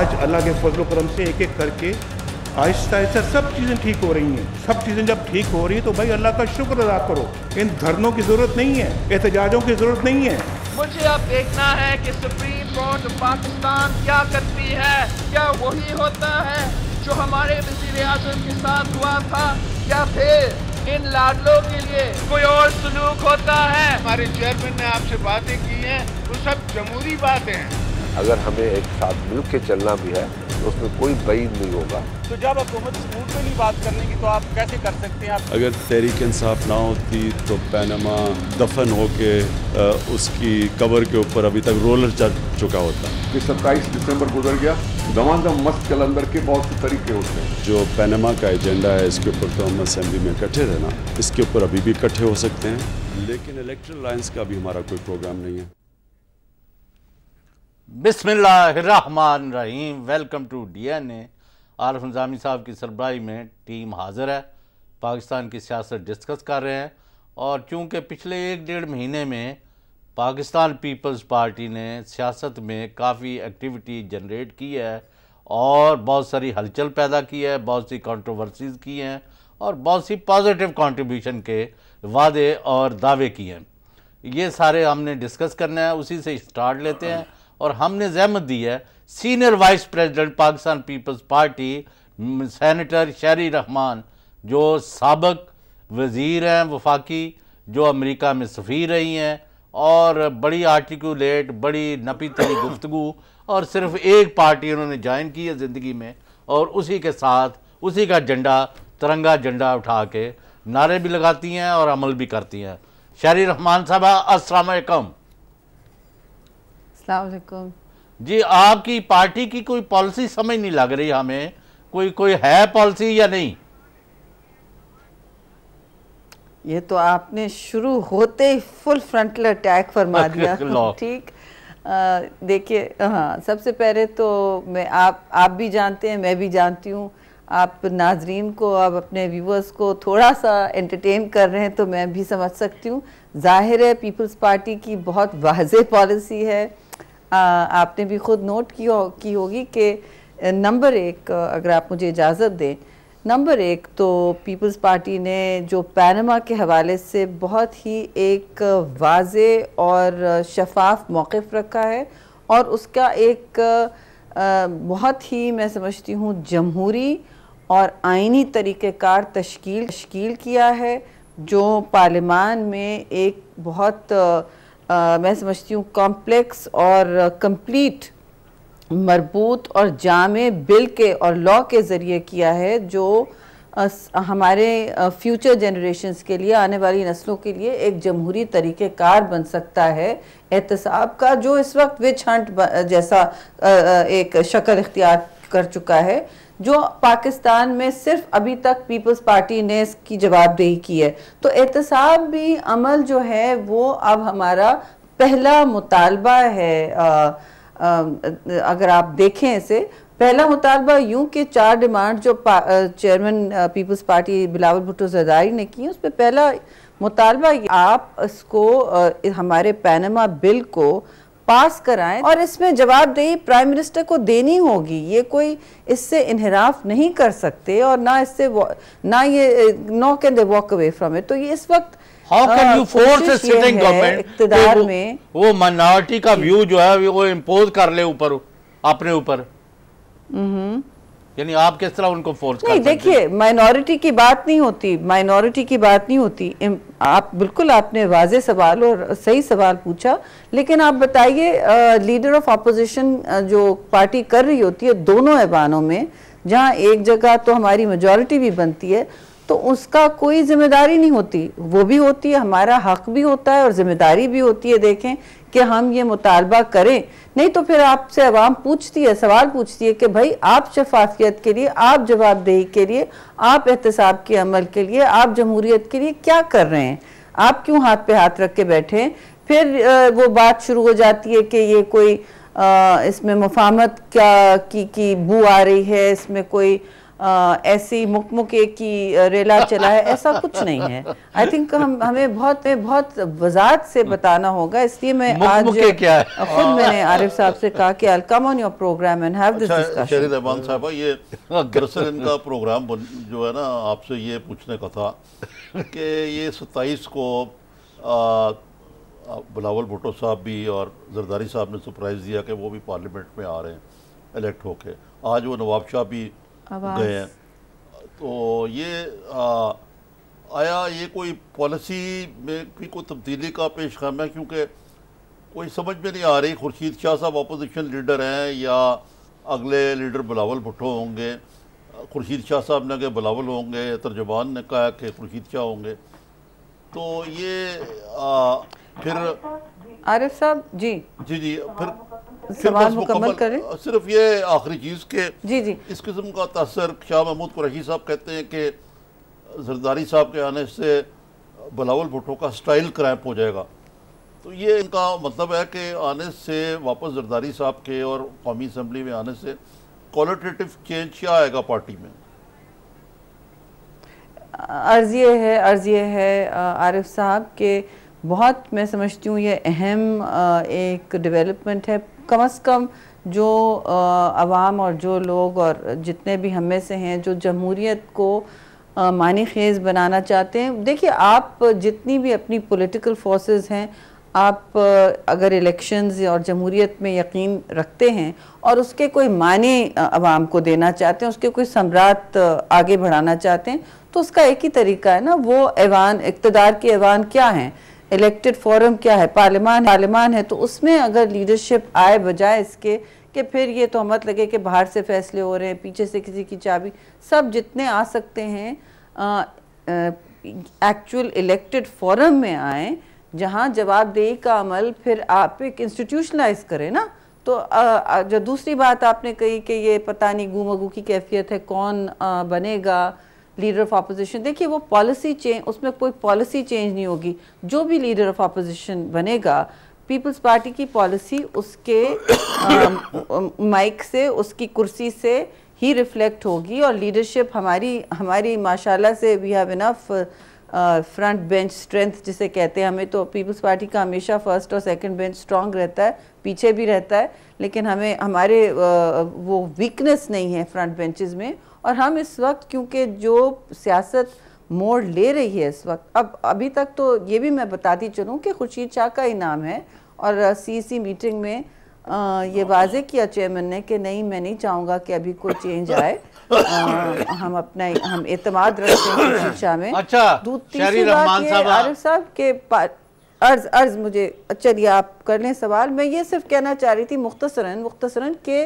आज अल्लाह के फजल करम से एक एक करके आहिस्ता आहिस्ता सब चीज़ें ठीक हो रही हैं सब चीज़ें जब ठीक हो रही हैं तो भाई अल्लाह का शुक्र अदा करो इन धरनों की ज़रूरत नहीं है एहतजाजों की ज़रूरत नहीं है मुझे अब देखना है कि सुप्रीम कोर्ट पाकिस्तान क्या करती है क्या वही होता है जो हमारे वजीर आजम के साथ हुआ था या फिर इन लाडलों के लिए कोई और सलूक होता है हमारे चेयरमैन ने आपसे बातें की हैं वो सब जमूरी बातें हैं अगर हमें एक साथ मिल के चलना भी है तो उसमें कोई बैद नहीं होगा तो जब हुकूमत स्कूल नहीं बात करने की तो आप कैसे कर सकते हैं आप अगर तहरीक इंसाफ ना होती तो पैनमा दफन होके उसकी कबर के ऊपर अभी तक रोलर चल चुका होता कि सत्ताईस दिसंबर गुजर गया दमादम मस्त अंदर के बहुत से तरीके होते हैं जो पैनमा का एजेंडा है इसके ऊपर तो हम असम्बली में इकट्ठे रहना इसके ऊपर अभी भी इकट्ठे हो सकते हैं लेकिन इलेक्ट्रल लाइन्स का भी हमारा कोई प्रोग्राम नहीं है बिसमान रहीम welcome to D N A Arif Nizami साहब की सरबराई में टीम हाजिर है पाकिस्तान की सियासत डिस्कस कर रहे हैं और चूँकि पिछले एक डेढ़ महीने में पाकिस्तान पीपल्स पार्टी ने सियासत में काफ़ी एक्टिविटी जनरेट की है और बहुत सारी हलचल पैदा की है बहुत सी कंट्रोवर्सीज की हैं और बहुत सी पॉजिटिव कंट्रीब्यूशन के वादे और दावे किए हैं ये सारे हमने डिस्कस करना है उसी से स्टार्ट लेते हैं और हमने जहमत दी है senior vice president Pakistan Peoples Party senator Sherry Rehman जो सबक वज़ीर हैं वफाकी जो अमेरिका में सफ़ी रही हैं और बड़ी आर्टिकुलेट बड़ी नपी तरी गुफ्तु और सिर्फ एक पार्टी उन्होंने ज्वाइन की है ज़िंदगी में और उसी के साथ उसी का झंडा तिरंगा झंडा उठा के नारे भी लगाती हैं और अमल भी करती हैं शहरी रहमान साहब असलकम जी आपकी पार्टी की कोई पॉलिसी समझ नहीं लग रही हमें कोई कोई है पॉलिसी या नहीं ये तो आपने शुरू होते ही फुल फ्रंटल अटैक फरमा दिया ठीक देखिए हाँ सबसे पहले तो मैं आप आप भी जानते हैं मैं भी जानती हूँ आप नाजरीन को आप अपने व्यूवर्स को थोड़ा सा एंटरटेन कर रहे हैं तो मैं भी समझ सकती हूँ जाहिर है पीपल्स पार्टी की बहुत वाज पॉलिसी है आपने भी खुद नोट की, हो, की होगी कि नंबर एक अगर आप मुझे इजाज़त दें नंबर एक तो पीपल्स पार्टी ने जो पैनमा के हवाले से बहुत ही एक वाज और शफाफ मौक़ रखा है और उसका एक बहुत ही मैं समझती हूँ जमहूरी और आइनी तरीक़ार तश्कील तश्कील किया है जो पार्लिमान में एक बहुत मैं समझती हूँ कॉम्प्लेक्स और कंप्लीट मरबूत और जाम बिल के और लॉ के ज़रिए किया है जो हमारे फ्यूचर जनरेशन्स के लिए आने वाली नस्लों के लिए एक जमहूरी तरीक़ेकार बन सकता है एहतसाब का जो इस वक्त विच हंट जैसा एक शक्ल इख्तियार कर चुका है जो पाकिस्तान में सिर्फ अभी तक पीपल्स पार्टी ने इसकी जवाबदेही की है तो एहतसाब भी अमल जो है वो अब हमारा पहला मुतालबा है आ, आ, अगर आप देखें इसे पहला मुतालबा यूं कि चार डिमांड जो चेयरमैन पीपल्स पार्टी बिलावल भुट्टो जरदारी ने की उस पर पहला मुतालबा आप इसको आ, हमारे पैनमा बिल को पास कराएं और इसमें जवाबदेही प्राइम मिनिस्टर को देनी होगी ये कोई इससे इनहराफ नहीं कर सकते और ना इससे ना ये no can they walk away from it तो ये इस वक्त how can you force sitting government में वो माइनॉरिटी का व्यू जो है वो इम्पोज कर ले ऊपर अपने ऊपर हम्म। यानी आप किस तरह उनको फोर्स नहीं देखिए माइनॉरिटी की बात नहीं होती माइनॉरिटी की बात नहीं होती आप बिल्कुल आपने वाजे सवाल और सही सवाल पूछा लेकिन आप बताइए लीडर ऑफ अपोजिशन जो पार्टी कर रही होती है दोनों ऐबानों में जहाँ एक जगह तो हमारी मेजोरिटी भी बनती है तो उसका कोई जिम्मेदारी नहीं होती वो भी होती है हमारा हक भी होता है और जिम्मेदारी भी होती है देखें कि हम ये मुतालबा करें नहीं तो फिर आपसे आवाम पूछती है सवाल पूछती है कि भाई आप शफाफियत के लिए आप जवाबदेही के लिए आप एहतसाब के अमल के लिए आप जमहूरीत के लिए क्या कर रहे हैं आप क्यों हाथ पे हाथ रख के बैठे हैं फिर वो बात शुरू हो जाती है कि ये कोई इसमें मुफामत क्या की, की बू आ रही है इसमें कोई आ, ऐसी मुक मुके की रेला चला है ऐसा कुछ नहीं है आई थिंक हम हमें बहुत बहुत वजात से बताना होगा इसलिए मैं आज क्या है? खुद मैंने हाँ। आरिफ साहब से कहा कि I come on your programme and have this discussion साहब ये हाँ, दरअसल इनका प्रोग्राम जो है ना आपसे ये पूछने का था कि ये सत्ताईस को बिलावल भुट्टो साहब भी और जरदारी साहब ने सरप्राइज़ दिया कि वो भी पार्लियामेंट में आ रहे हैं इलेक्ट होके आज वो नवाब शाह भी गए हैं तो ये आ, आया ये कोई पॉलिसी में भी कोई तब्दीली का पेश खम है क्योंकि कोई समझ में नहीं आ रही खुर्शीद शाह साहब अपोजिशन लीडर हैं या अगले लीडर बलावल भुट्टो होंगे खुर्शीद शाह साहब ने कहा बलावल होंगे तर्जुबान ने कहा कि खुर्शीद शाह होंगे तो ये आ, फिर आरिफ साहब जी जी जी फिर सवाल मुकम्मल करें सिर्फ ये आखिरी चीज़ के जी जी इस किस्म का तसर शाह महमूद कुरैशी साहब कहते हैं कि जरदारी साहब के आने से बलावल भुट्टो का स्टाइल क्रैप हो जाएगा तो ये इनका मतलब है कि आने से वापस जरदारी साहब के और कौमी असम्बली में आने से क्वालिटेटिव चेंज क्या आएगा पार्टी में अर्ज ये है अर्ज ये है आरिफ साहब के बहुत मैं समझती हूँ ये अहम एक डेवलपमेंट है कम अज़ कम जो आवाम और जो लोग और जितने भी हम में से हैं जो जमहूरीत को मानी खेज बनाना चाहते हैं देखिए आप जितनी भी अपनी पॉलिटिकल फोर्सेस हैं आप अगर इलेक्शंस और जमहूरीत में यकीन रखते हैं और उसके कोई मानी आवाम को देना चाहते हैं उसके कोई सम्राट आगे बढ़ाना चाहते हैं तो उसका एक ही तरीका है ना वो ऐवान इकतदार के ऐवान क्या हैं इलेक्टेड फोरम क्या है पार्लियामान पार्लियामान है तो उसमें अगर लीडरशिप आए बजाय इसके कि फिर ये तो मत लगे कि बाहर से फैसले हो रहे हैं पीछे से किसी की चाबी सब जितने आ सकते हैं एक्चुअल इलेक्टेड फोरम में आए जहाँ जवाबदेही का अमल फिर आप एक इंस्टीट्यूशनलाइज करें ना तो आ, जो दूसरी बात आपने कही कि ये पता नहीं गुमगू की कैफियत है कौन आ, बनेगा लीडर ऑफ अपोजिशन देखिए वो पॉलिसी चेंज उसमें कोई पॉलिसी चेंज नहीं होगी जो भी लीडर ऑफ अपोजिशन बनेगा पीपल्स पार्टी की पॉलिसी उसके माइक से उसकी कुर्सी से ही रिफ्लेक्ट होगी और लीडरशिप हमारी हमारी माशाल्लाह से we have enough front bench strength जिसे कहते हैं हमें तो पीपल्स पार्टी का हमेशा फर्स्ट और सेकंड बेंच स्ट्रांग रहता है पीछे भी रहता है लेकिन हमें हमारे uh, वो वीकनेस नहीं है फ्रंट बेंचेस में और हम इस वक्त क्योंकि जो सियासत मोड़ ले रही है इस वक्त अब अभी तक तो ये भी मैं बताती चलूँ कि खुर्शीद शाह का इनाम है और सी मीटिंग में आ, ये वाजे किया चेयरमैन ने कि नहीं मैं नहीं चाहूँगा कि अभी कोई चेंज आए आ, हम अपना हम एतमाद रखते हैं शाह में अच्छा हाँ। साहब के अर्ज अर्ज मुझे चलिए आप कर लें सवाल मैं ये सिर्फ कहना चाह रही थी मुख्तसरन मुख्तसरन के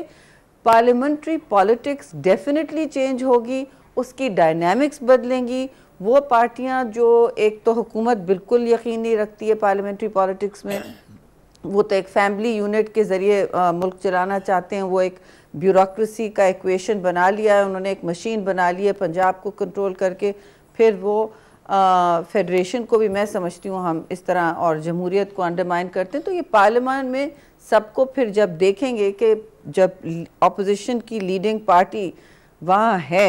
पार्लियामेंट्री पॉलिटिक्स डेफिनेटली चेंज होगी उसकी डायनामिक्स बदलेंगी वो पार्टियां जो एक तो हुकूमत बिल्कुल यकीन नहीं रखती है पार्लियामेंट्री पॉलिटिक्स में वो तो एक फैमिली यूनिट के ज़रिए मुल्क चलाना चाहते हैं वो एक ब्यूरोसी का इक्वेशन बना लिया है उन्होंने एक मशीन बना ली है पंजाब को कंट्रोल करके फिर वो फेडरेशन को भी मैं समझती हूँ हम इस तरह और जमहूरीत को अंडरमाइन करते हैं तो ये पार्लियामान में सबको फिर जब देखेंगे कि जब अपोजिशन की लीडिंग पार्टी वहाँ है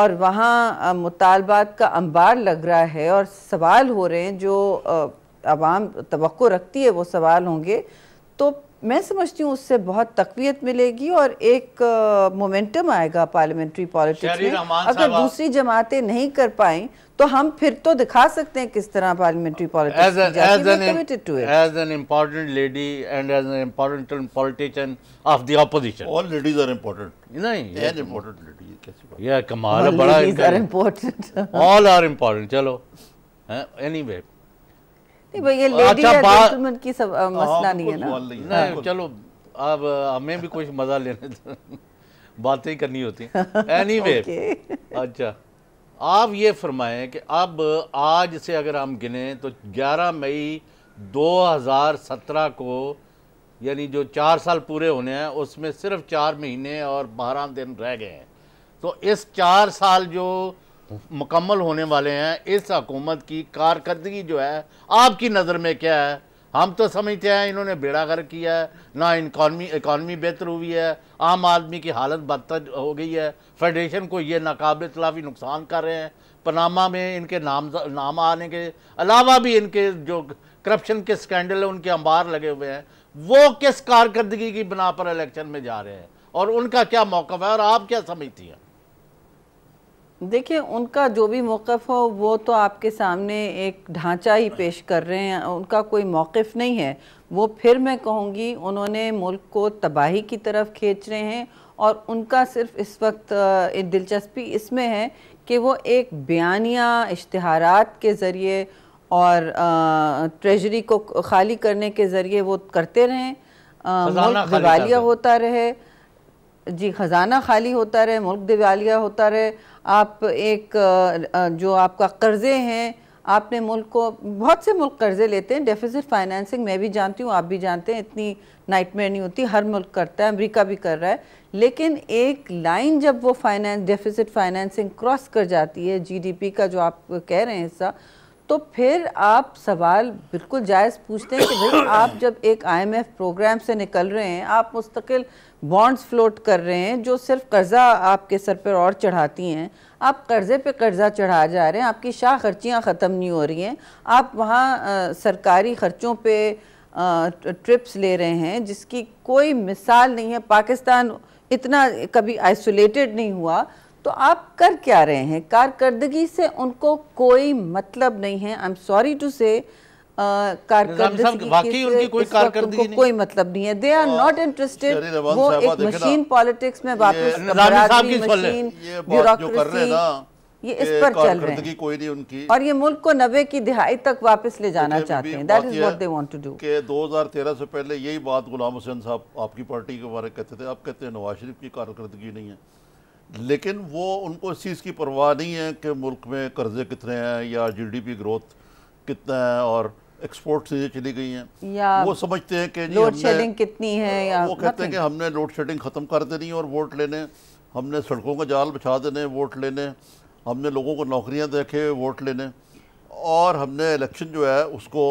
और वहाँ मुतालबात का अंबार लग रहा है और सवाल हो रहे हैं जो आवाम तो रखती है वो सवाल होंगे तो मैं समझती हूँ उससे बहुत तकवीत मिलेगी और एक मोमेंटम आएगा पार्लियामेंट्री पॉलिटिक्स में अगर दूसरी जमातें नहीं कर पाए तो हम फिर तो दिखा सकते हैं किस तरह पार्लियामेंट्री पॉलिटिक्स चलो वे हाँ, अच्छा, हाँ, चलो अब हमें भी कुछ मजा लेने बातें करनी होती है एनी वे अच्छा आप ये फरमाएं कि अब आज से अगर हम गिने तो 11 मई 2017 को यानी जो चार साल पूरे होने हैं उसमें सिर्फ चार महीने और बारह दिन रह गए हैं तो इस चार साल जो मुकम्मल होने वाले हैं इस हकूमत की कारकर्दगी जो है आपकी नज़र में क्या है हम तो समझते हैं इन्होंने बेड़ा गर्क किया है ना इकॉनमी इकॉनमी बेहतर हुई है आम आदमी की हालत बदतर हो गई है फेडरेशन को ये नाकबिल तलाफी नुकसान कर रहे हैं पनामा में इनके नाम नाम आने के अलावा भी इनके जो करप्शन के स्कैंडल हैं उनके अंबार लगे हुए हैं वो किस कारकर्दगी की बिना पर इलेक्शन में जा रहे हैं और उनका क्या मौक़ा है और आप क्या समझती हैं देखिए उनका जो भी मौक़ हो वो तो आपके सामने एक ढांचा ही पेश कर रहे हैं उनका कोई मौक़ नहीं है वो फिर मैं कहूँगी उन्होंने मुल्क को तबाही की तरफ खींच रहे हैं और उनका सिर्फ इस वक्त दिलचस्पी इसमें है कि वो एक बयानिया इश्तहारात के ज़रिए और ट्रेजरी को खाली करने के ज़रिए वो करते रहें मुल्क दिवालिया होता रहे जी ख़जाना खाली होता रहे मुल्क दिवालिया होता रहे आप एक जो आपका कर्ज़े हैं आपने मुल्क को बहुत से मुल्क कर्ज़े लेते हैं डेफिसिट फाइनेंसिंग मैं भी जानती हूँ आप भी जानते हैं इतनी नाइटमेयर नहीं होती हर मुल्क करता है अमेरिका भी कर रहा है लेकिन एक लाइन जब वो फाइनेंस डेफिसिट फाइनेंसिंग क्रॉस कर जाती है जीडीपी का जो आप कह रहे हैं हिस्सा तो फिर आप सवाल बिल्कुल जायज़ पूछते हैं कि भाई आप जब एक आईएमएफ प्रोग्राम से निकल रहे हैं आप मुस्तकिल बॉन्ड्स फ्लोट कर रहे हैं जो सिर्फ कर्ज़ा आपके सर पर और चढ़ाती हैं आप कर्ज़े पे कर्ज़ा चढ़ा जा रहे हैं आपकी शाह खर्चियाँ ख़त्म नहीं हो रही हैं आप वहाँ सरकारी ख़र्चों पर ट्रिप्स ले रहे हैं जिसकी कोई मिसाल नहीं है पाकिस्तान इतना कभी आइसोलेटेड नहीं हुआ तो आप कर क्या रहे हैं कारकर्दगी से उनको कोई मतलब नहीं है आई एम सॉरी टू से कारकर्दगी कोई, कोई मतलब नहीं है दे आर नॉट इंटरेस्टेड वो एक मशीन पॉलिटिक्स में वापस मशीन ब्यूरोक्रेसी ये इस पर चल रहे हैं कोई नहीं उनकी और ये मुल्क को नबे की दिहाई तक वापस ले जाना चाहते हैं that is what they want to do के 2013 से पहले यही बात गुलाम हुसैन साहब आपकी पार्टी के बारे कहते थे आप कहते हैं नवाज शरीफ की कारकर्दगी नहीं है लेकिन वो उनको इस चीज़ की परवाह नहीं है कि मुल्क में कर्जे कितने हैं या जीडीपी ग्रोथ कितना है और एक्सपोर्ट चीज़ें चली गई हैं वो समझते हैं कि लोड शेडिंग कितनी है या वो कहते हैं कि हमने लोड शेडिंग ख़त्म कर देनी और वोट लेने हमने सड़कों का जाल बिछा देने वोट लेने हमने लोगों को नौकरियाँ देखे वोट लेने और हमने इलेक्शन जो है उसको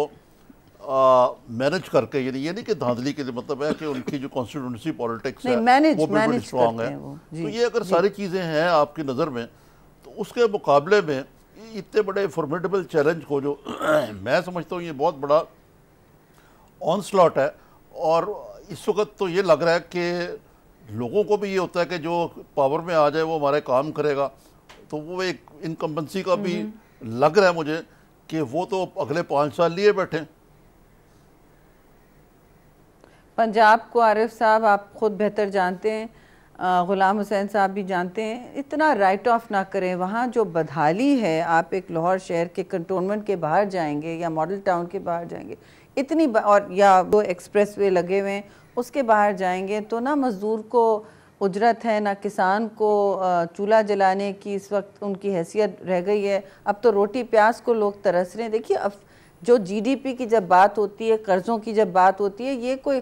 मैनेज करके ये नहीं कि धांधली के लिए मतलब है कि उनकी जो कॉन्स्टिट्यूंसी पॉलिटिक्स है manage, वो भी स्ट्रांग है, है तो ये अगर सारी चीज़ें हैं आपकी नज़र में तो उसके मुकाबले में इतने बड़े फॉर्मेटेबल चैलेंज को जो मैं समझता हूँ ये बहुत बड़ा ऑन स्लॉट है और इस वक्त तो ये लग रहा है कि लोगों को भी ये होता है कि जो पावर में आ जाए वो हमारे काम करेगा तो वो एक इनकम्बेंसी का भी हम्म। लग रहा है मुझे कि वो तो अगले पाँच साल लिए बैठे पंजाब को आरिफ साहब आप ख़ुद बेहतर जानते हैं ग़ुलाम हुसैन साहब भी जानते हैं इतना राइट ऑफ ना करें वहाँ जो बदहाली है आप एक लाहौर शहर के कंटोनमेंट के बाहर जाएंगे या मॉडल टाउन के बाहर जाएंगे इतनी और या वो एक्सप्रेस वे लगे हुए हैं उसके बाहर जाएंगे तो ना मज़दूर को उजरत है ना किसान को चूल्हा जलाने की इस वक्त उनकी हैसियत रह गई है अब तो रोटी प्याज को लोग तरस रहे हैं देखिए अफ जो जीडीपी की जब बात होती है कर्ज़ों की जब बात होती है ये कोई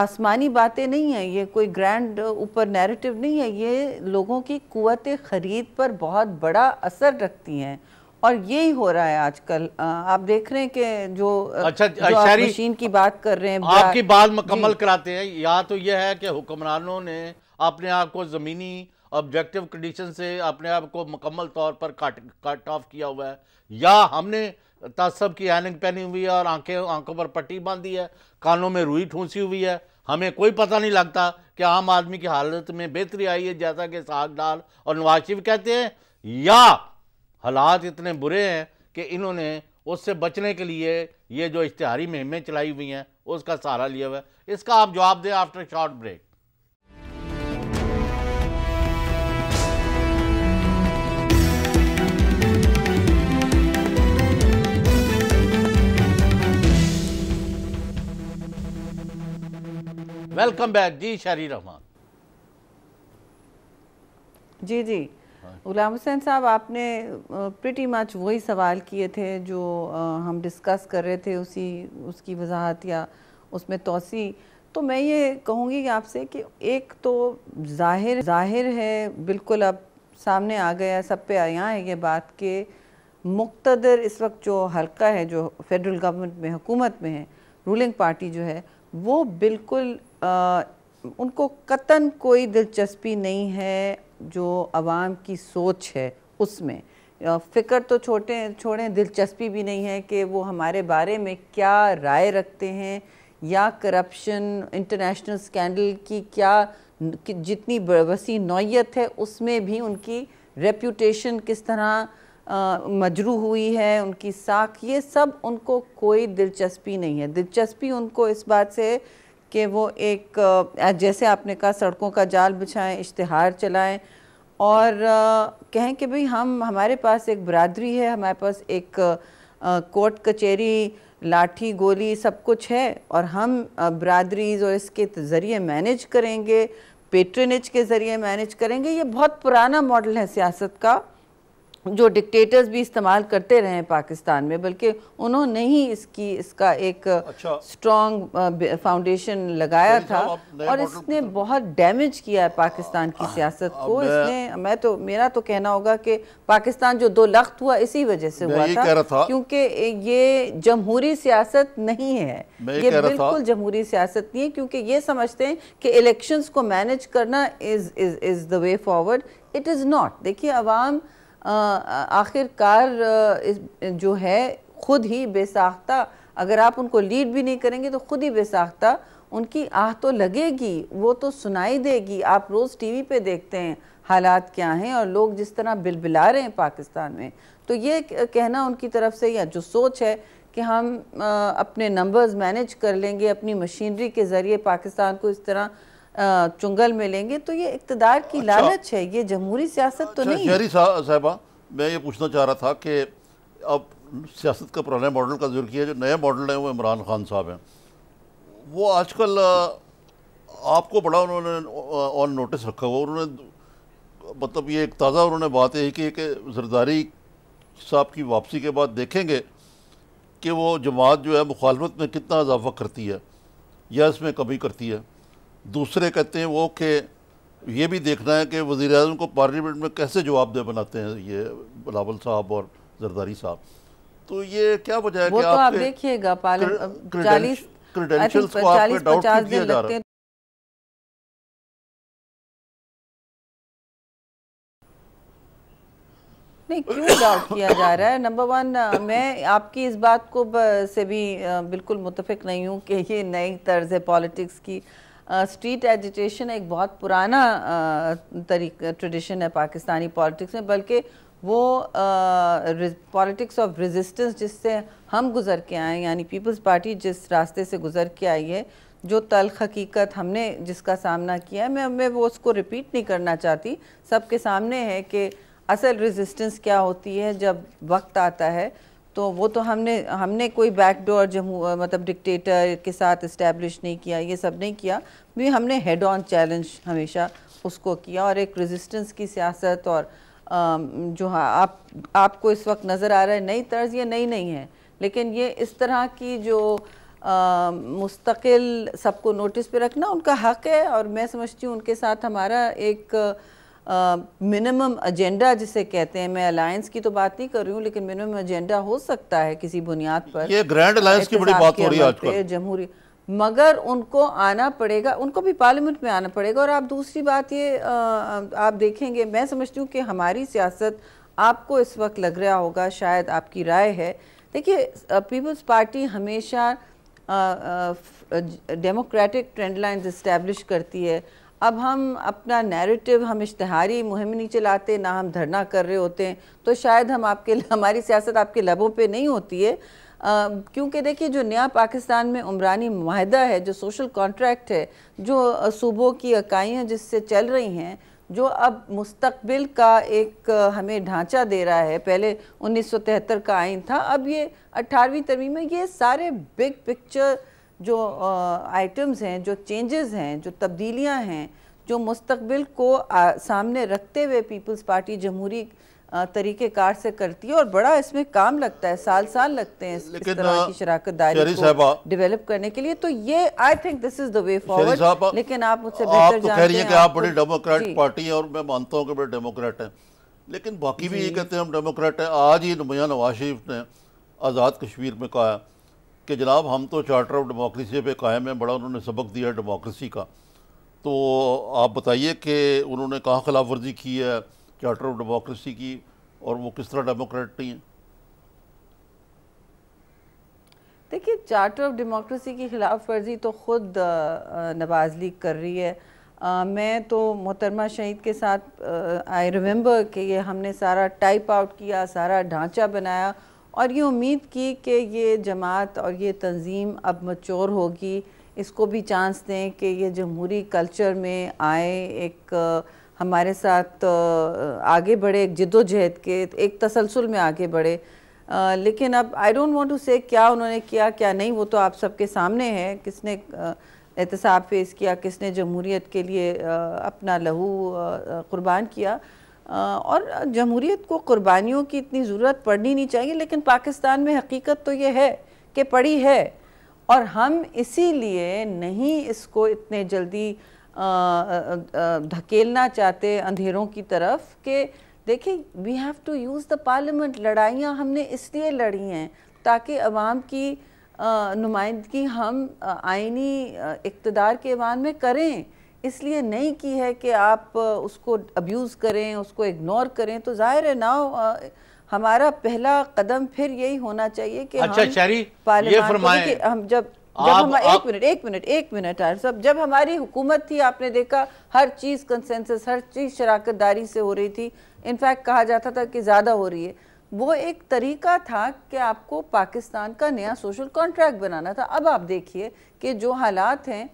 आसमानी बातें नहीं है ये कोई ग्रैंड ऊपर नैरेटिव नहीं है ये लोगों की कुत ख़रीद पर बहुत बड़ा असर रखती हैं और यही हो रहा है आजकल आप देख रहे हैं कि जो अच्छा जो आप मशीन की बात कर रहे हैं आपकी बात मुकम्मल कराते हैं या तो यह है कि हुक्मरानों ने अपने आप को ज़मीनी ऑब्जेक्टिव कंडीशन से अपने आप को मुकम्मल तौर पर काट काट ऑफ किया हुआ है या हमने तसब की एनिंग पहनी हुई है और आंखें आंखों पर पट्टी बांधी है कानों में रुई ठूंसी हुई है हमें कोई पता नहीं लगता कि आम आदमी की हालत में बेहतरी आई है जैसा कि साग डाल और नवाज शिफ कहते हैं या हालात इतने बुरे हैं कि इन्होंने उससे बचने के लिए ये जो इश्तहारी मुहिमें चलाई हुई हैं उसका सहारा लिया हुआ है इसका आप जवाब दें after short break welcome back ji Sherry Rehman जी जी गुलाम हुसैन साहब आपने प्रिटी मच वही सवाल किए थे जो हम डिस्कस कर रहे थे उसी उसकी वजाहत या उसमें तोसी तो मैं ये कहूँगी आपसे कि एक तो जाहिर जाहिर है बिल्कुल अब सामने आ गया सब पे आया है ये बात कि मुख्तर इस वक्त जो हल्का है जो फेडरल गवर्नमेंट में हुकूमत में है रूलिंग पार्टी जो है वो बिल्कुल आ, उनको कतन कोई दिलचस्पी नहीं है जो आवाम की सोच है उसमें फ़िक्र तो छोटे छोड़ें दिलचस्पी भी नहीं है कि वो हमारे बारे में क्या राय रखते हैं या करप्शन इंटरनेशनल स्कैंडल की क्या जितनी वसी नौीयत है उसमें भी उनकी रेप्यूटेशन किस तरह मजरू हुई है उनकी साख ये सब उनको कोई दिलचस्पी नहीं है दिलचस्पी उनको इस बात से कि वो एक जैसे आपने कहा सड़कों का जाल बिछाएं इश्तहार चलाएं और कहें कि भाई हम हमारे पास एक बरदरी है हमारे पास एक कोर्ट कचहरी लाठी गोली सब कुछ है और हम बरदरीज और इसके ज़रिए मैनेज करेंगे पेट्रनेज के ज़रिए मैनेज करेंगे ये बहुत पुराना मॉडल है सियासत का जो डिक्टेटर्स भी इस्तेमाल करते रहे पाकिस्तान में बल्कि उन्होंने ही इसकी इसका एक स्ट्रॉन्ग अच्छा। फाउंडेशन लगाया था और इसने तो- बहुत डैमेज किया है पाकिस्तान की सियासत को इसने मैं तो मेरा तो कहना होगा कि पाकिस्तान जो दो लख्त हुआ इसी वजह से हुआ था, था। क्योंकि ये जमहूरी सियासत नहीं है ये बिल्कुल जमहूरी सियासत नहीं है क्योंकि ये समझते हैं कि इलेक्शन को मैनेज करना is is is the way forward it is not देखिए अवाम आखिरकार जो है खुद ही बेसाख्ता अगर आप उनको लीड भी नहीं करेंगे तो खुद ही बेसाख्ता उनकी आह तो लगेगी वो तो सुनाई देगी आप रोज़ टीवी पे देखते हैं हालात क्या हैं और लोग जिस तरह बिलबिला रहे हैं पाकिस्तान में तो ये कहना उनकी तरफ से या जो सोच है कि हम अपने नंबर्स मैनेज कर लेंगे अपनी मशीनरी के ज़रिए पाकिस्तान को इस तरह चुंगल में लेंगे तो ये इकतदार की अच्छा, लालच है ये जमहूरी सियासत तो अच्छा, नहीं शहरी साहबा मैं ये पूछना चाह रहा था कि अब सियासत का पुराने मॉडल का जिक्र किया जो नए मॉडल हैं वो इमरान खान साहब हैं वो आजकल आपको बड़ा उन्होंने ऑन नोटिस रखा हुआ उन्होंने मतलब ये एक ताज़ा उन्होंने बात यही की कि जरदारी साहब की वापसी के बाद देखेंगे कि वो जमात जो है मुखालमत में कितना इजाफा करती है या इसमें कमी करती है दूसरे कहते हैं वो कि ये भी देखना है कि वज़ी अजम को पार्लियामेंट में कैसे जवाब दे बनाते हैं ये बलावल साहब और जरदारी साहब तो ये क्या वजह है कि तो आप देखिएगा क्रेडेंशियल्स को आपके डाउट किया जा रहा है नहीं क्यों डाउट किया जा रहा है नंबर वन मैं आपकी इस बात को से भी बिल्कुल मुतफिक नहीं हूँ कि ये नई तर्ज है पॉलिटिक्स की स्ट्रीट एजिटेशन एक बहुत पुराना तरीका ट्रेडिशन है पाकिस्तानी पॉलिटिक्स में बल्कि वो पॉलिटिक्स ऑफ रेजिस्टेंस जिससे हम गुज़र के आए यानी पीपल्स पार्टी जिस रास्ते से गुज़र के आई है जो तल हकीकत हमने जिसका सामना किया है मैं मैं वो उसको रिपीट नहीं करना चाहती सबके सामने है कि असल रेजिस्टेंस क्या होती है जब वक्त आता है तो वो तो हमने हमने कोई बैकडोर जमहू मतलब डिक्टेटर के साथ इस्टेब्लिश नहीं किया ये सब नहीं किया भी हमने हेड ऑन चैलेंज हमेशा उसको किया और एक रेजिस्टेंस की सियासत और जो हाँ आप आपको इस वक्त नज़र आ रहा है नई तर्ज ये नई नहीं है लेकिन ये इस तरह की जो मुस्तकिल सबको नोटिस पे रखना उनका हक है और मैं समझती हूँ उनके साथ हमारा एक मिनिमम एजेंडा जिसे कहते हैं मैं अलायंस की तो बात नहीं कर रही हूँ लेकिन मिनिमम एजेंडा हो सकता है किसी बुनियाद पर ये ग्रैंड अलायंस की बड़ी बात हो रही है आजकल जमहूरी मगर उनको आना पड़ेगा उनको भी पार्लियामेंट में आना पड़ेगा और आप दूसरी बात ये आप देखेंगे मैं समझती हूँ कि हमारी सियासत आपको इस वक्त लग रहा होगा शायद आपकी राय है देखिए पीपल्स पार्टी हमेशा डेमोक्रेटिक ट्रेंड लाइन इस्टेब्लिश करती है अब हम अपना नैरेटिव हम इश्तहारी मुहिम नहीं चलाते ना हम धरना कर रहे होते हैं तो शायद हम आपके हमारी सियासत आपके लबों पे नहीं होती है क्योंकि देखिए जो नया पाकिस्तान में उमरानी माहदा है जो सोशल कॉन्ट्रैक्ट है जो सूबों की इकाइयाँ जिससे चल रही हैं जो अब मुस्तबिल का एक हमें ढांचा दे रहा है पहले 1973 का आइन था अब ये अट्ठारहवीं तरवी में ये सारे बिग पिक्चर जो आइटम्स हैं जो चेंजेस हैं जो तब्दीलियां हैं जो मुस्तबिल को आ, सामने रखते हुए पीपल्स पार्टी जमहूरी तरीक़ेकार से करती है और बड़ा इसमें काम लगता है साल साल लगते हैं इस तरह की शराकत दारी को डेवलप करने के लिए तो ये I think this is the way forward लेकिन आप मुझसे बेहतर तो आप बड़ी डेमोक्रेट पार्टी है और मैं मानता हूँ कि बड़े डेमोक्रेट हैं लेकिन बाकी भी ये कहते हैं हम डेमोक्रेट हैं आज ही नुमैया नवाज शरीफ ने आज़ाद कश्मीर में कहा कि जनाब हम तो चार्टर ऑफ डेमोक्रेसी पे कायम है बड़ा उन्होंने सबक दिया डेमोक्रेसी का तो आप बताइए कि उन्होंने कहाँ खिलाफ वर्जी की है चार्टर ऑफ डेमोक्रेसी की और वो किस तरह डेमोक्रेट नहीं है देखिए चार्टर ऑफ डेमोक्रेसी की खिलाफ वर्जी तो ख़ुद नवाज लीग कर रही है आ, मैं तो मोहतरमा शहीद के साथ आई रिमेंबर कि ये हमने सारा टाइप आउट किया सारा ढांचा बनाया और ये उम्मीद की कि ये जमात और ये तंजीम अब मचोर होगी इसको भी चांस दें कि ये जमहूरी कल्चर में आए एक हमारे साथ आगे बढ़े एक जद्दोजहद के एक तसलसल में आगे बढ़े आ, लेकिन अब आई डोंट वांट टू से क्या उन्होंने किया क्या नहीं वो तो आप सबके सामने है किसने एहतसाब पेश किया किसने जमहूरीत के लिए आ, अपना लहू कुर्बान किया और जमहूरीत को कुर्बानियों की इतनी ज़रूरत पड़नी नहीं चाहिए लेकिन पाकिस्तान में हकीकत तो ये है कि पड़ी है और हम इसीलिए नहीं इसको इतने जल्दी धकेलना चाहते अंधेरों की तरफ कि देखिए we have to use the parliament लड़ाइयाँ हमने इसलिए लड़ी हैं ताकि अवाम की नुमाइंदगी हम आइनी इकतदार के ऐवान में करें इसलिए नहीं की है कि आप उसको अब्यूज़ करें उसको इग्नोर करें तो जाहिर है ना हमारा पहला कदम फिर यही होना चाहिए कि अच्छा हम पार्लियामान कि हम जब जब हम एक मिनट एक मिनट एक मिनट आर सब जब हमारी हुकूमत थी आपने देखा हर चीज़ कंसेंसस हर चीज़ शराकत दारी से हो रही थी इनफैक्ट कहा जाता था कि ज़्यादा हो रही है वो एक तरीका था कि आपको पाकिस्तान का नया सोशल कॉन्ट्रैक्ट बनाना था अब आप देखिए कि जो हालात हैं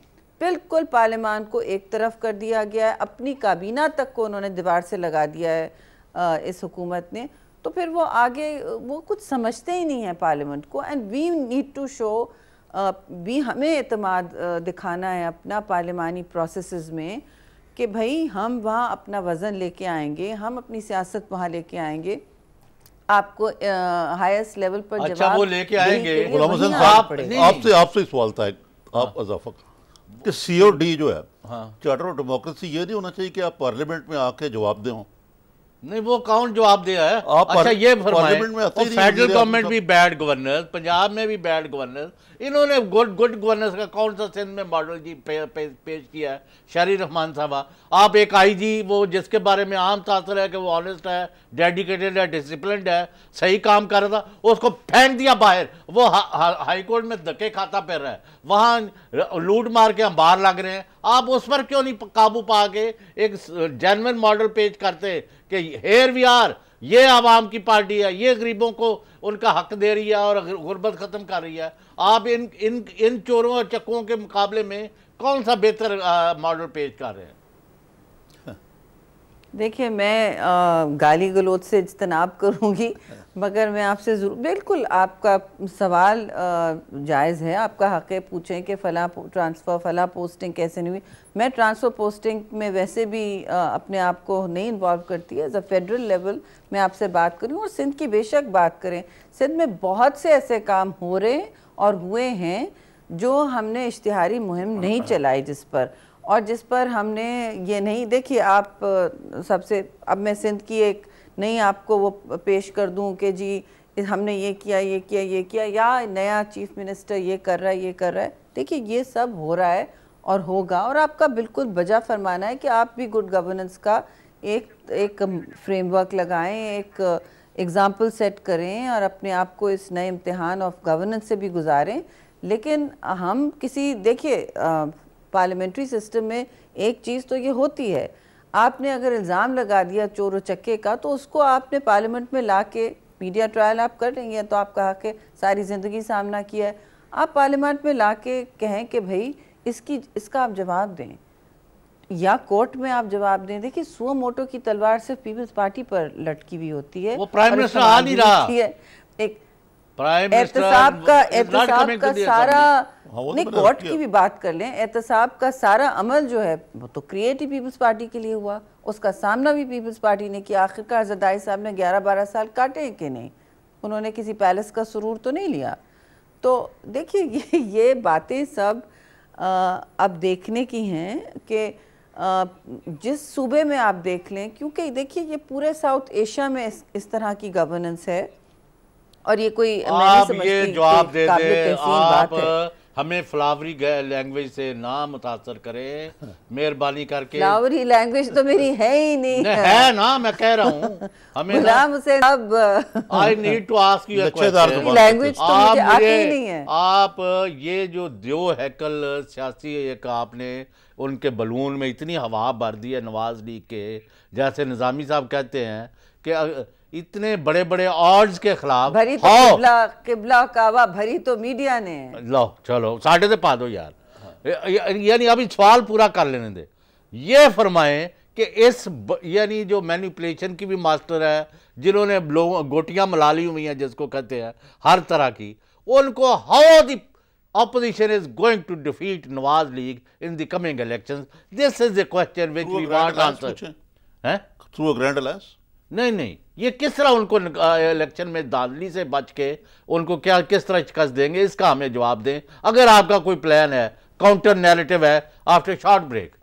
बिल्कुल पार्लियामान को एक तरफ कर दिया गया है अपनी काबीना तक को उन्होंने दीवार से लगा दिया है इस हुकूमत ने तो फिर वो आगे वो कुछ समझते ही नहीं है पार्लियामेंट को and we need to show भी हमें अतमाद दिखाना है अपना पार्लियामानी प्रोसेस में कि भाई हम वहाँ अपना वज़न लेके आएंगे हम अपनी सियासत वहाँ लेके आएंगे आपको हाइस्ट लेवल पर अच्छा वो लेके आएंगे आपसे आपसे सवाल था आप अजाफा कि डी जो है हाँ चार्टर ऑफ डेमोक्रेसी ये नहीं होना चाहिए कि आप पार्लियामेंट में आके जवाब दें नहीं वो अकाउंट जो आप दिया है आप अच्छा ये फेडरल गवर्नमेंट भी बैड गवर्नर पंजाब में भी बैड गवर्नर इन्होंने गुड गुड गवर्नर का कौन सा सिंध में मॉडल जी पे, पे, पेश किया है शहरी रहमान साहबा आप एक आईजी वो जिसके बारे में आम तासर है कि वो ऑनेस्ट है डेडिकेटेड है डिसिप्लिन है सही काम कर रहा था उसको फेंक दिया बाहर वो हाईकोर्ट में धक्के खाता पे रहा है वहाँ लूट मार के हम बाहर लग रहे हैं आप उस पर क्यों नहीं काबू पा के एक जैनवन मॉडल पेश करते कि हेयर वी आर ये आवाम की पार्टी है ये गरीबों को उनका हक दे रही है और गुर्बत ख़त्म कर रही है आप इन इन इन चोरों और चक्कों के मुकाबले में कौन सा बेहतर मॉडल पेश कर रहे हैं देखिए मैं आ, गाली गलोच से इजतनाब करूंगी मगर मैं आपसे ज़रूर बिल्कुल आपका सवाल जायज़ है आपका हक़ है पूछें कि फ़ला ट्रांसफ़र फ़ला पोस्टिंग कैसे नहीं हुई मैं ट्रांसफ़र पोस्टिंग में वैसे भी अपने आप को नहीं इन्वॉल्व करती है एज़ अ फेडरल लेवल मैं आपसे बात करूँ और सिंध की बेशक बात करें सिंध में बहुत से ऐसे काम हो रहे हैं और हुए हैं जो हमने इश्तहारी मुहिम नहीं चलाई जिस पर और जिस पर हमने ये नहीं देखिए आप सबसे अब मैं सिंध की एक नहीं आपको वो पेश कर दूँ कि जी हमने ये किया ये किया ये किया या नया चीफ मिनिस्टर ये कर रहा है ये कर रहा है देखिए ये सब हो रहा है और होगा और आपका बिल्कुल बजा फरमाना है कि आप भी गुड गवर्नेंस का एक एक फ्रेमवर्क लगाएं एक एग्ज़ाम्पल सेट करें और अपने आप को इस नए इम्तहान ऑफ गवर्नेंस से भी गुजारें लेकिन हम किसी देखिए पार्लियामेंट्री सिस्टम में एक चीज़ तो ये होती है आपने अगर इल्ज़ाम लगा दिया चोर चक्के का तो उसको आपने पार्लियामेंट में ला के मीडिया ट्रायल आप कर लेंगे तो आप कहा कि सारी ज़िंदगी सामना किया है आप पार्लियामेंट में ला के कहें कि भाई इसकी इसका आप जवाब दें या कोर्ट में आप जवाब दें देखिए सुओ मोटो की तलवार सिर्फ पीपल्स पार्टी पर लटकी हुई होती है वो प्राइम मिनिस्टर आ नहीं रहा एक प्राइम एहतसाब का एहतसाब का सारा हाँ, तो नहीं कोर्ट की भी बात कर लें एहतसाब का सारा अमल जो है वो तो क्रिएटिव पीपल्स पार्टी के लिए हुआ उसका सामना भी पीपल्स पार्टी ने किया आखिरकार जदाई साहब ने ग्यारह बारह साल काटे हैं कि नहीं उन्होंने किसी पैलेस का सुरूर तो नहीं लिया तो देखिए ये ये बातें सब आ, अब देखने की हैं कि जिस सूबे में आप देख लें क्योंकि देखिए ये पूरे साउथ एशिया में इस, इस तरह की गवर्नेंस है और ये कोई आप ये जवाब दे दे आप हमें फ्लावरी लैंग्वेज से ना मुतासर करें मेहरबानी करके फ्लावरी लैंग्वेज तो मेरी है ही नहीं है, है ना मैं कह रहा हूँ हमें गुलाम से अब I need to ask you language तो मुझे आती नहीं है आप ये जो दियो हैकल सियासी एक आपने उनके बलून में इतनी हवा भर दी है नवाज लीग के जैसे निज़ामी साहब कहते हैं कि इतने बड़े बड़े ऑर्ड्स के खिलाफ भरी तो हाँ। किबला, कावा भरी तो मीडिया ने लो चलो साढ़े से पा दो यार यानी अभी सवाल पूरा कर लेने दे ये फरमाए कि इस यानी जो मैन्यूपलेशन की भी मास्टर है जिन्होंने गोटियां मिला ली हुई हैं जिसको कहते हैं हर तरह की उनको how the opposition is going to defeat Nawaz League in the coming election this is the question which we want answer through grand alliance नहीं नहीं ये किस तरह उनको इलेक्शन में दादली से बच के उनको क्या किस तरह शिकस्त देंगे इसका हमें जवाब दें अगर आपका कोई प्लान है काउंटर नैरेटिव है after short break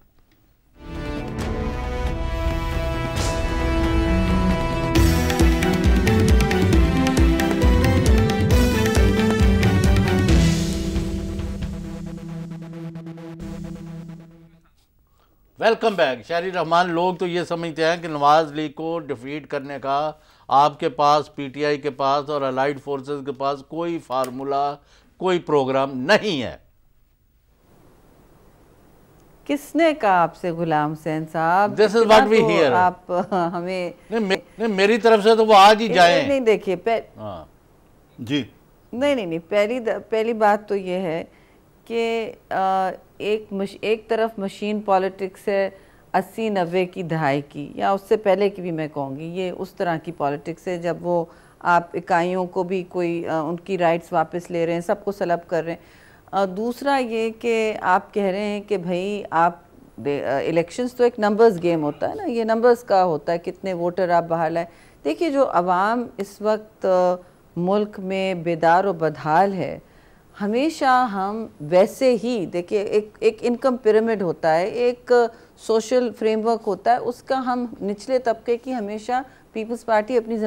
welcome back Sherry Rehman लोग तो ये समझते हैं कि नवाज़ लीग को डिफीट करने का आपके पास पीटीआई के पास और अलाइड फोर्सेस के पास कोई फार्मूला कोई प्रोग्राम नहीं है किसने कहा आपसे गुलाम हुसैन साहब this is what we hear आप हमें नहीं, मे, नहीं मेरी तरफ से तो वो आज ही जाए नहीं, नहीं देखिए हाँ। जी नहीं नहीं नहीं पहली पहली बात तो ये है कि एक मश, एक तरफ मशीन पॉलिटिक्स है अस्सी नबे की दहाई की या उससे पहले की भी मैं कहूँगी ये उस तरह की पॉलिटिक्स है जब वो आप इकाइयों को भी कोई आ, उनकी राइट्स वापस ले रहे हैं सबको सलब कर रहे हैं दूसरा ये कि आप कह रहे हैं कि भाई आप इलेक्शंस तो एक नंबर्स गेम होता है ना ये नंबर्स का होता है कितने वोटर आप बाहर लाए देखिए जो आवाम इस वक्त आ, मुल्क में बेदार व बदहाल है हमेशा हम वैसे ही देखिए एक एक इनकम पिरामिड होता है एक सोशल फ्रेमवर्क होता है उसका हम निचले तबके की हमेशा पीपल्स पार्टी अपनी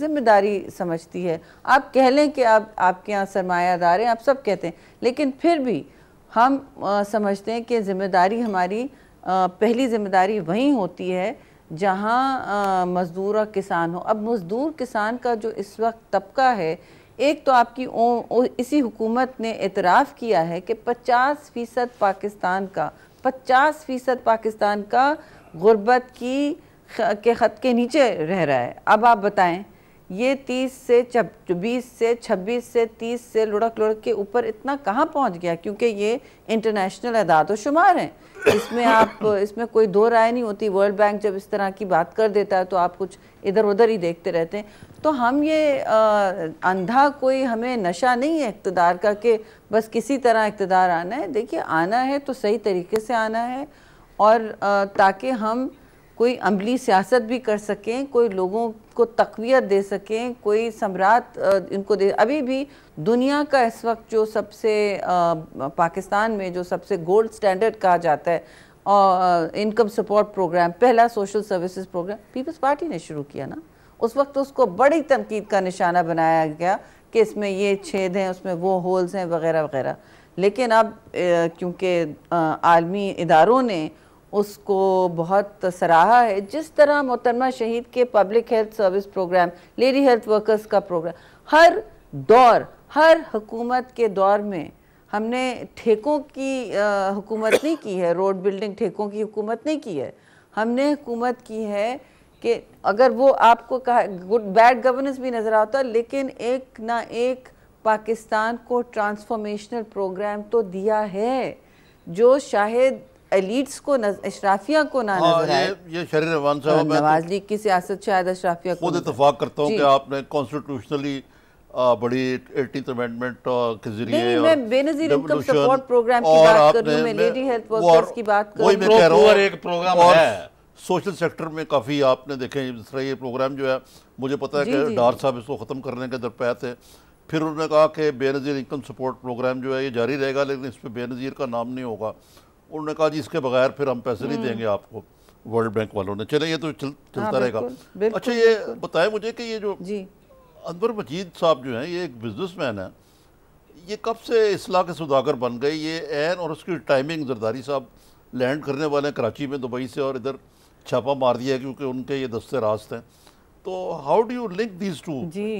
जिम्मेदारी समझती है आप कह लें कि आप आपके यहाँ सरमायादार हैं आप सब कहते हैं लेकिन फिर भी हम आ, समझते हैं कि जिम्मेदारी हमारी आ, पहली जिम्मेदारी वहीं होती है जहाँ मज़दूर और किसान हो अब मज़दूर किसान का जो इस वक्त तबका है एक तो आपकी ओ, ओ, इसी हुकूमत ने एतराफ़ किया है कि 50 फ़ीसद पाकिस्तान का 50 फ़ीसद पाकिस्तान का गुरबत की के ख़त के नीचे रह रहा है अब आप बताएं ये तीस से बीस से छब्बीस से तीस से लुढ़क लुढ़क के ऊपर इतना कहाँ पहुँच गया क्योंकि ये इंटरनेशनल अदात व शुमार हैं इसमें आप इसमें कोई दो राय नहीं होती वर्ल्ड बैंक जब इस तरह की बात कर देता है तो आप कुछ इधर उधर ही देखते रहते हैं तो हम ये आ, अंधा कोई हमें नशा नहीं है इकतदार का कि बस किसी तरह इकतदार आना है देखिए आना है तो सही तरीके से आना है और ताकि हम कोई अमली सियासत भी कर सकें कोई लोगों को तकवीत दे सकें कोई सम्राट इनको दे अभी भी दुनिया का इस वक्त जो सबसे पाकिस्तान में जो सबसे गोल्ड स्टैंडर्ड कहा जाता है और इनकम सपोर्ट प्रोग्राम पहला social services programme Peoples Party ने शुरू किया ना उस वक्त उसको बड़ी तनकीद का निशाना बनाया गया कि इसमें ये छेद हैं उसमें वो होल्स हैं वगैरह वगैरह लेकिन अब क्योंकि आलमी इदारों ने उसको बहुत सराहा है जिस तरह मोहतरमा शहीद के public health service programme lady health workers का प्रोग्राम हर दौर हर हुकूमत के दौर में हमने ठेकों की हुकूमत नहीं की है रोड बिल्डिंग ठेकों की हुकूमत नहीं की है हमने हुकूमत की है कि अगर वो आपको कहा गुड बैड गवर्नेंस भी नज़र आता लेकिन एक ना एक पाकिस्तान को ट्रांसफॉर्मेशनल प्रोग्राम तो दिया है जो शायद एलिट्स को अशराफिया को ना हाँ, नजर आए ये, शरीर रवान साहब नवाज लीग की सियासत शायद इशराफिया खुद इतफाक करता हूँ कि आपने कॉन्स्टिट्यूशनली बड़ी एटीन अमेंडमेंट के जरिए मैं बेनजीर इनकम सपोर्ट प्रोग्राम की बात कर रही हूं मैं लेडी हेल्थ वर्कर्स की बात कर रही हूँ एक प्रोग्राम है सोशल सेक्टर में काफ़ी आपने देखे इस तरह ये प्रोग्राम जो है मुझे पता है कि डार साहब इसको ख़त्म करने के दरपैत है फिर उन्होंने कहा कि बेनज़ीर इनकम सपोर्ट प्रोग्राम जो है ये जारी रहेगा लेकिन इस पर बेनज़ीर का नाम नहीं होगा उन्होंने कहा जी इसके बगैर फिर हम पैसे नहीं हम्म। देंगे आपको वर्ल्ड बैंक वालों ने चले ये तो चल, हाँ, चलता रहेगा अच्छा ये बताए मुझे कि ये जो अनवर मजीद साहब जो हैं ये एक बिजनेसमैन है ये कब से इसलाह के सौदागर बन गए ये एन और उसकी टाइमिंग जरदारी साहब लैंड करने वाले हैं कराची में दुबई से और इधर छापा मार दिया क्योंकि उनके ये दस्ते रास्ते हैं तो how do you link these to जी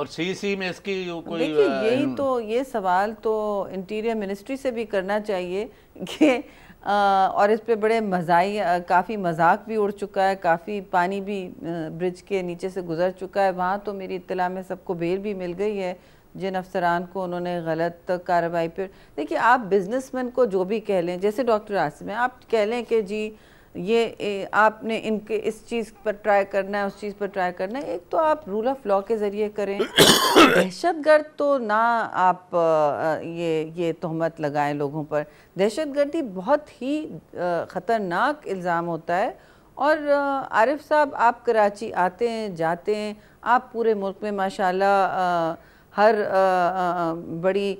और सीसी में इसकी कोई देखिए यही हम्म। तो ये सवाल तो इंटीरियर मिनिस्ट्री से भी करना चाहिए कि और इस पे बड़े मजाई काफ़ी मजाक भी उड़ चुका है काफ़ी पानी भी ब्रिज के नीचे से गुजर चुका है वहाँ तो मेरी इतला में सबको बेल भी मिल गई है जिन अफसरान को उन्होंने गलत कार्रवाई पर देखिए आप बिजनेसमैन को जो भी कह लें जैसे डॉक्टर आसिम आप कह लें कि जी ये आपने इनके इस चीज़ पर ट्राई करना है उस चीज़ पर ट्राई करना है एक तो आप रूल ऑफ लॉ के ज़रिए करें दहशत गर्द तो ना आप ये ये तहमत तो लगाएं लोगों पर दहशतगर्दी बहुत ही ख़तरनाक इल्ज़ाम होता है और आरिफ साहब आप कराची आते हैं जाते हैं आप पूरे मुल्क में माशाल्लाह हर आ, आ, बड़ी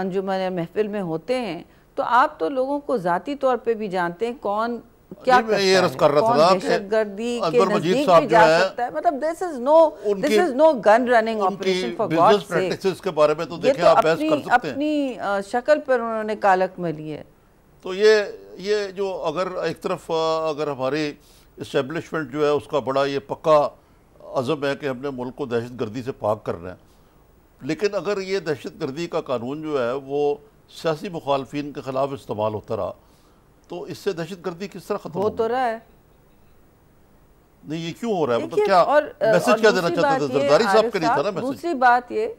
अंजुमन महफिल में होते हैं तो आप तो लोगों को जाती तौर पे भी जानते हैं कौन क्या मैं ये रस कर रहा था दहशतगर्दी के नजदीक भी जा सकता है मतलब this is no this is no gun running operation for god practices के बारे में तो देखिए तो आप बहस कर सकते हैं अपनी शक्ल पर उन्होंने कालक में ली है तो ये ये जो अगर एक तरफ अगर हमारी इस्टेब्लिशमेंट जो है उसका बड़ा ये पक्का अज़म है कि हमने मुल्क को दहशत गर्दी से पाक करना है लेकिन अगर ये दहशत गर्दी का कानून जो है वो सियासी मुखालफी के ख़िलाफ़ इस्तेमाल होता रहा तो इससे दहशत गर्दी किस तरह खत्म हो तो रहा है नहीं ये क्यों हो रहा है मतलब क्या और, मैसेज और क्या देना चाहते थे जरदारी तो साहब के लिए था ना मैसेज दूसरी बात ये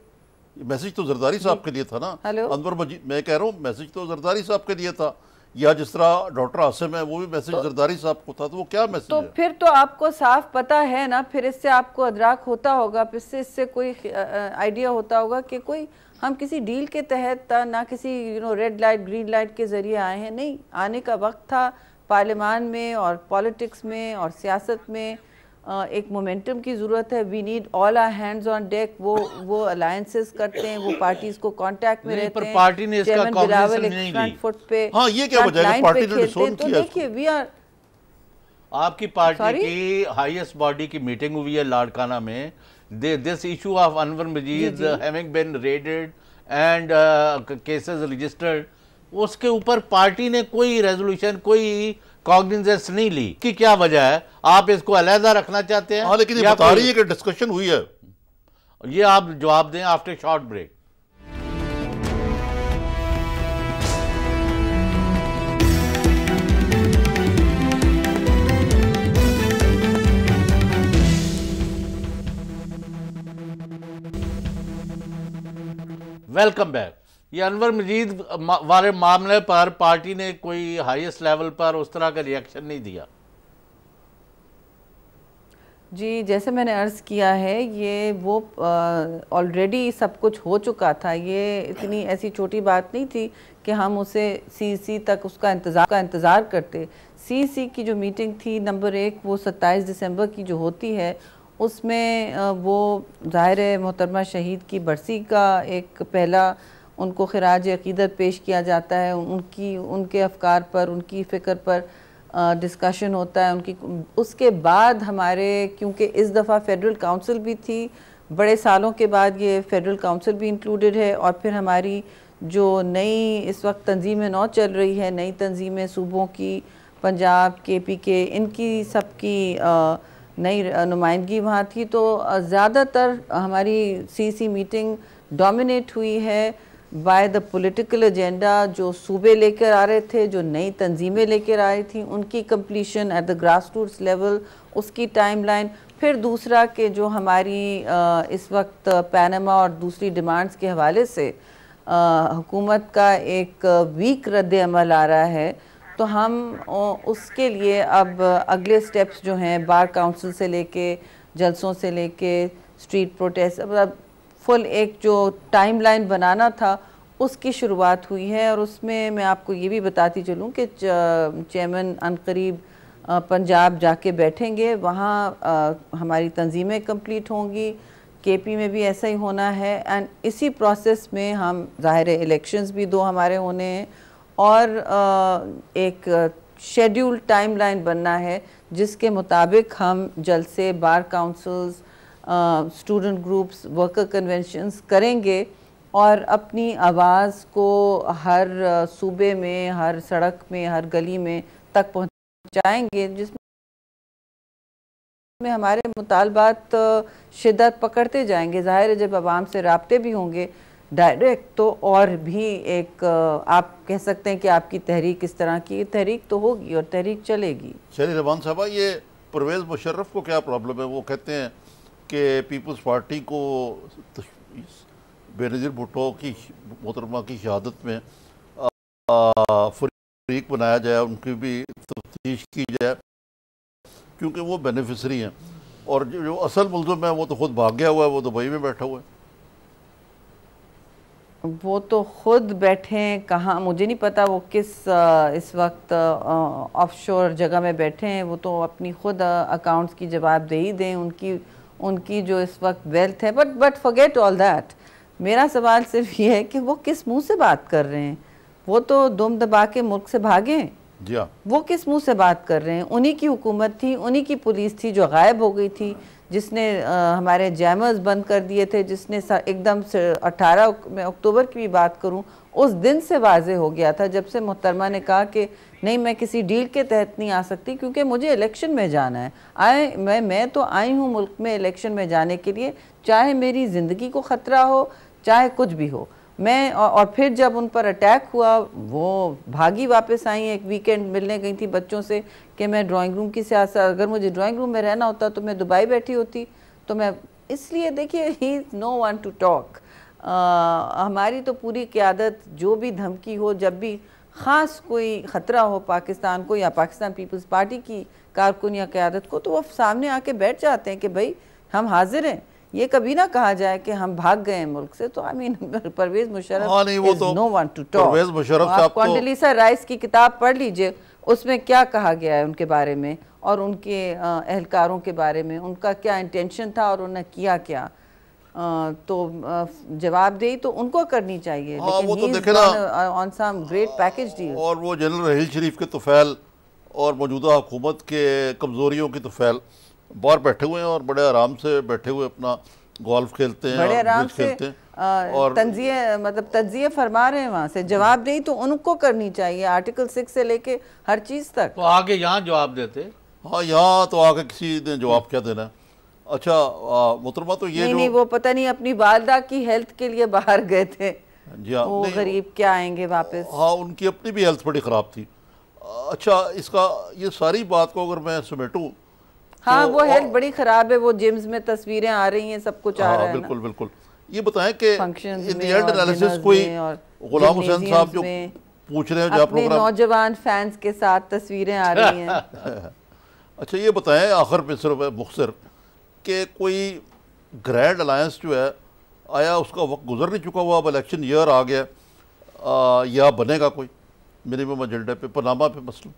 मैसेज तो जरदारी साहब के लिए था ना अनवर मजीद मैं कह रहा हूँ मैसेज तो जरदारी साहब के लिए था या जिस तरह डॉक्टर आसिम है वो भी मैसेज तो, जरदारी साहब को था तो वो क्या मैसेज तो है? फिर तो आपको साफ पता है ना फिर इससे आपको अदराक होता होगा फिर इससे इससे कोई आइडिया होता होगा कि कोई हम किसी डील के तहत ना किसी you know red light green light के ज़रिए आए हैं नहीं आने का वक्त था पार्लियामान में और पॉलिटिक्स में और सियासत में एक मोमेंटम की ज़रूरत है we need all our hands on deck वो वो अलायंसेस करते हैं वो पार्टीज को कांटेक्ट में रहते हैं पार्टी ने इसका बिलावल एक फ्रंट फुट पे हाँ, ये क्या पार्टी ने तो, तो देखिए वी आर आपकी पार्टी की हाईएस्ट बॉडी की मीटिंग हुई है लाड़काना में this this issue of Anwar Majid uh, having been raided and uh, cases registered उसके ऊपर पार्टी ने कोई रेजोल्यूशन कोई कॉग्निजेंस नहीं ली कि क्या वजह है आप इसको अलहदा रखना चाहते हैं हाँ, लेकिन ये बता रही है कि डिस्कशन हुई है ये आप जवाब दें after short break welcome back ये अनवर मजीद वाले मामले पर पार्टी ने कोई हाईएस्ट लेवल पर उस तरह का रिएक्शन नहीं दिया जी जैसे मैंने अर्ज़ किया है ये वो ऑलरेडी सब कुछ हो चुका था ये इतनी ऐसी छोटी बात नहीं थी कि हम उसे सीसी तक उसका इंतज़ार का इंतज़ार करते सीसी की जो मीटिंग थी नंबर एक वो 27 दिसंबर की जो होती है उसमें वो ज़ाहिर मोहतरमा शहीद की बरसी का एक पहला उनको खराज अकीदत पेश किया जाता है उनकी उनके अफकार पर उनकी फ़िक्र पर डिस्कशन होता है उनकी उसके बाद हमारे क्योंकि इस दफ़ा फेडरल काउंसिल भी थी बड़े सालों के बाद ये फेडरल काउंसिल भी इंक्लूडेड है और फिर हमारी जो नई इस वक्त तंजीमें नौ चल रही है नई तंजीमें सूबों की पंजाब के पी के इनकी सबकी नई नुमाइंदगी वहाँ थी तो ज़्यादातर हमारी सीसी मीटिंग डोमिनेट हुई है बाय द पॉलिटिकल एजेंडा जो सूबे लेकर आ रहे थे जो नई तंजीमें लेकर आ रही थी उनकी completion at the grassroots level उसकी टाइमलाइन फिर दूसरा कि जो हमारी आ, इस वक्त पैनमा और दूसरी डिमांड्स के हवाले से हुकूमत का एक वीक रद्द अमल आ रहा है तो हम उसके लिए अब अगले स्टेप्स जो हैं बार काउंसिल से लेके जलसों से लेके स्ट्रीट प्रोटेस्ट मतलब फुल एक जो टाइमलाइन बनाना था उसकी शुरुआत हुई है और उसमें मैं आपको ये भी बताती चलूँ कि चेयरमैन अनकरीब पंजाब जाके बैठेंगे वहाँ हमारी तंजीमें कंप्लीट होंगी केपी में भी ऐसा ही होना है एंड इसी प्रोसेस में हम ज़ाहिर इलेक्शंस भी दो हमारे होने हैं और एक शेड्यूल टाइमलाइन बनना है जिसके मुताबिक हम जलसे bar councils student groups worker conventions करेंगे और अपनी आवाज़ को हर सूबे में हर सड़क में हर गली में तक पहुंचाएंगे जिसमें हमारे मुतालबात शिदत पकड़ते जाएंगे ज़ाहिर है जब आवाम से रबते भी होंगे डायरेक्ट तो और भी एक आप कह सकते हैं कि आपकी तहरीक इस तरह की तहरीक तो होगी और तहरीक चलेगी शहरी जबान साहबा ये परवेज़ मुशर्रफ को क्या प्रॉब्लम है वो कहते हैं कि पीपल्स पार्टी को बेनजीर भुट्टो की मोहतरमा की शहादत में फरीक बनाया जाए उनकी भी तफ्तीश की जाए क्योंकि वो बेनिफिशरी हैं और जो असल मुलजम है वो तो खुद भाग गया हुआ है वो दुबई में बैठा हुआ है वो तो खुद बैठे हैं कहाँ मुझे नहीं पता वो किस इस वक्त ऑफशोर जगह में बैठे हैं वो तो अपनी खुद अकाउंट्स की जवाब दे ही दें उनकी उनकी जो इस वक्त वेल्थ है but but forget all that मेरा सवाल सिर्फ ये है कि वो किस मुंह से बात कर रहे हैं वो तो दुम दबा के मुल्क से भागें हाँ। वो किस मुंह से बात कर रहे हैं उन्हीं की हुकूमत थी उन्हीं की पुलिस थी जो गायब हो गई थी जिसने आ, हमारे जैमर्स बंद कर दिए थे जिसने एकदम से अठारह में अक्टूबर की भी बात करूं उस दिन से वाजे हो गया था जब से मोहतरमा ने कहा कि नहीं मैं किसी डील के तहत नहीं आ सकती क्योंकि मुझे इलेक्शन में जाना है आए मैं मैं तो आई हूँ मुल्क में इलेक्शन में जाने के लिए चाहे मेरी ज़िंदगी को ख़तरा हो चाहे कुछ भी हो मैं और, फिर जब उन पर अटैक हुआ वो भागी वापस आई एक वीकेंड मिलने गई थी बच्चों से कि मैं ड्राइंग रूम की सियासत अगर मुझे ड्राइंग रूम में रहना होता तो मैं दुबई बैठी होती तो मैं इसलिए देखिए ही नो वन टू टॉक हमारी तो पूरी क्यादत जो भी धमकी हो जब भी ख़ास कोई ख़तरा हो पाकिस्तान को या पाकिस्तान पीपल्स पार्टी की कारकुन या क्यादत को तो वो सामने आके बैठ जाते हैं कि भाई हम हाजिर हैं ये कभी ना कहा जाए कि हम भाग गए मुल्क से तो I mean Parvez Musharraf no one to talk Condoleezza Rice की किताब पढ़ लीजिए उसमें क्या कहा गया है उनके बारे में और उनके एहलकारों के बारे में उनका क्या इंटेंशन था और उन्होंने किया क्या आ, तो दे तो उनको करनी चाहिए हाँ, लेकिन वो तो देखे ना on some great package deal और वो जनरल रहील शरीफ के तुफैल और मौजूदा हुकूमत के कमज़ोरियों की तुफैल बाहर बैठे हुए हैं और बड़े आराम से बैठे हुए अपना गोल्फ खेलते हैं बड़े आराम से खेलते हैं और तंजिए मतलब तजिए फरमा रहे हैं वहाँ से जवाब हम्म। नहीं तो उनको करनी चाहिए आर्टिकल सिक्स से लेके हर चीज़ तक तो आगे यहाँ जवाब देते हाँ यहाँ तो आगे किसी ने जवाब क्या देना अच्छा मुतरमा तो ये नहीं, नहीं वो पता नहीं अपनी वालदा की हेल्थ के लिए बाहर गए थे जी हाँ वो गरीब क्या आएंगे वापस हाँ उनकी अपनी भी हेल्थ बड़ी ख़राब थी अच्छा इसका ये सारी बात को अगर मैं समेटूँ हाँ तो वो हेल्थ बड़ी खराब है वो जिम्स में तस्वीरें आ रही हैं सब कुछ आ हाँ, रहा है बिल्कुल बिल्कुल ये बताएं कि एनालिसिस कोई गुलाम हुसैन साहब जो पूछ रहे हैं जो आप लोग नौजवान फैंस के साथ तस्वीरें आ रही हैं अच्छा ये बताएं आखिर पे सिर्फ मुख्तर के कोई ग्रैंड अलायंस जो है आया उसका वक्त गुजर नहीं चुका हुआ अब इलेक्शन ईयर आ गया या बनेगा कोई मिनिमम एजेंडे पे पनामा पे मसलू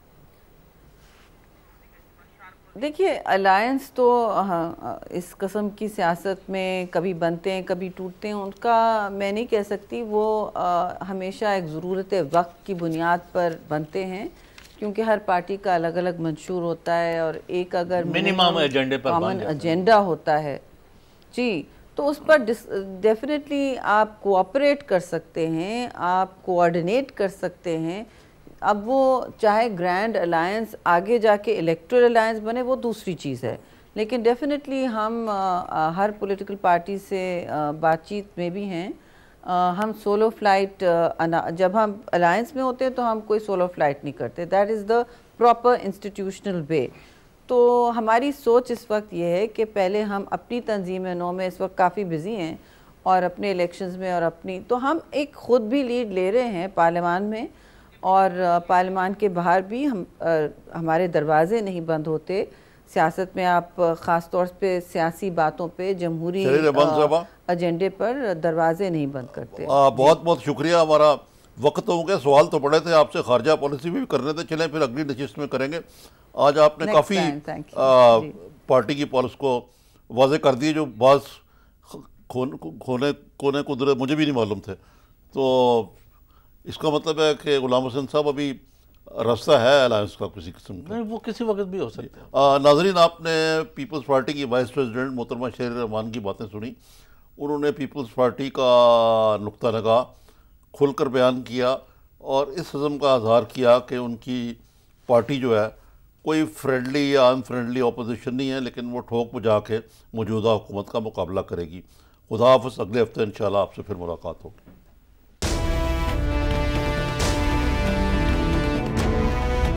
देखिए अलायंस तो हाँ, इस कस्म की सियासत में कभी बनते हैं कभी टूटते हैं उनका मैं नहीं कह सकती वो आ, हमेशा एक ज़रूरत वक्त की बुनियाद पर बनते हैं क्योंकि हर पार्टी का अलग अलग मंशूर होता है और एक अगर मिनिमम एजेंडे पर कॉमन एजेंडा होता है जी तो उस पर डेफिनेटली आप कोऑपरेट कर सकते हैं आप कोऑर्डिनेट कर सकते हैं अब वो चाहे ग्रैंड अलायंस आगे जाके इलेक्ट्रल अलायंस बने वो दूसरी चीज़ है लेकिन डेफिनेटली हम आ, हर पॉलिटिकल पार्टी से बातचीत में भी हैं आ, हम सोलो फ्लाइट आ, जब हम अलायंस में होते हैं तो हम कोई सोलो फ्लाइट नहीं करते that is the proper institutional way तो हमारी सोच इस वक्त ये है कि पहले हम अपनी तंजीम नौ में इस वक्त काफ़ी बिज़ी हैं और अपने इलेक्शंस में और अपनी तो हम एक ख़ुद भी लीड ले रहे हैं पार्लियामान में और पार्लियामान के बाहर भी हम आ, हमारे दरवाजे नहीं बंद होते सियासत में आप ख़ास तौर पे सियासी बातों पे जमहूरी एजेंडे पर दरवाजे नहीं बंद करते आ, बहुत बहुत शुक्रिया हमारा वक्त हो गया सवाल तो पड़े थे आपसे खारजा पॉलिसी भी करने थे चले फिर अगली नशिस्त में करेंगे आज आपने काफ़ी पार्टी की पॉलिस को वाजे कर दिए जो बस खोने कोने कुदरे मुझे भी नहीं मालूम थे तो इसका मतलब है कि गुलाम हुसैन साहब अभी रास्ता है अलायंस का किसी किस्म का नहीं वो किसी वक्त भी हो सकता है नाजरीन आपने पीपल्स पार्टी की वाइस प्रेसिडेंट मोहतरमा शेर रहमान की बातें सुनी उन्होंने पीपल्स पार्टी का नुक्ता लगा खुलकर बयान किया और इस हजम का आधार किया कि उनकी पार्टी जो है कोई फ्रेंडली या अनफ्रेंडली अपोजिशन नहीं है लेकिन वो ठोक बुझा के मौजूदा हुकूमत का मुकाबला करेगी खुदाफ़ अगले हफ्ते इन आपसे फिर मुलाकात होगी